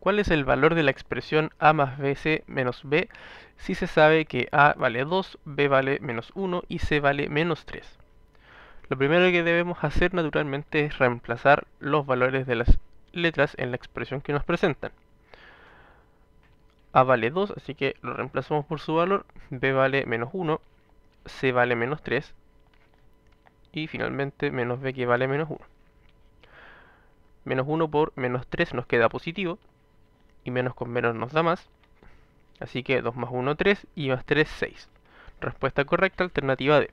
¿Cuál es el valor de la expresión a más bc menos b si se sabe que a vale 2, b vale menos 1 y c vale menos 3? Lo primero que debemos hacer naturalmente es reemplazar los valores de las letras en la expresión que nos presentan. A vale 2, así que lo reemplazamos por su valor, b vale menos 1, c vale menos 3 y finalmente menos b que vale menos 1. Menos 1 por menos 3 nos queda positivo, y menos con menos nos da más. Así que 2 más 1, 3 y más 3, 6. Respuesta correcta, alternativa D.